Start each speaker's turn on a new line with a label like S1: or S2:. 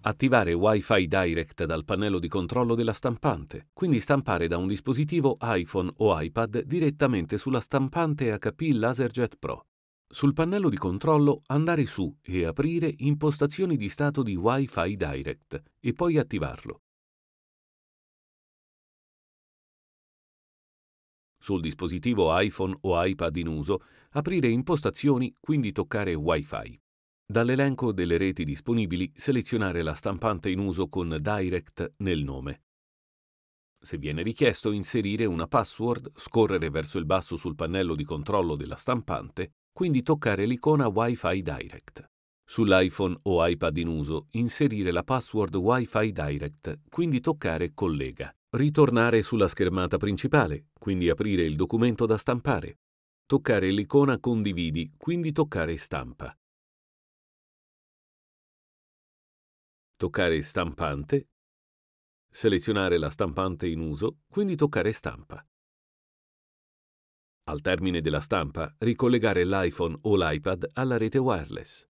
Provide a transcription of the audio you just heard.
S1: Attivare Wi-Fi Direct dal pannello di controllo della stampante, quindi stampare da un dispositivo iPhone o iPad direttamente sulla stampante HP LaserJet Pro. Sul pannello di controllo andare su e aprire Impostazioni di stato di Wi-Fi Direct e poi attivarlo. Sul dispositivo iPhone o iPad in uso, aprire Impostazioni, quindi toccare Wi-Fi. Dall'elenco delle reti disponibili selezionare la stampante in uso con Direct nel nome. Se viene richiesto inserire una password, scorrere verso il basso sul pannello di controllo della stampante, quindi toccare l'icona Wi-Fi Direct. Sull'iPhone o iPad in uso, inserire la password Wi-Fi Direct, quindi toccare Collega. Ritornare sulla schermata principale, quindi aprire il documento da stampare. Toccare l'icona Condividi, quindi toccare Stampa.
S2: toccare stampante, selezionare la
S1: stampante in uso, quindi toccare stampa. Al termine della stampa, ricollegare l'iPhone o l'iPad alla rete wireless.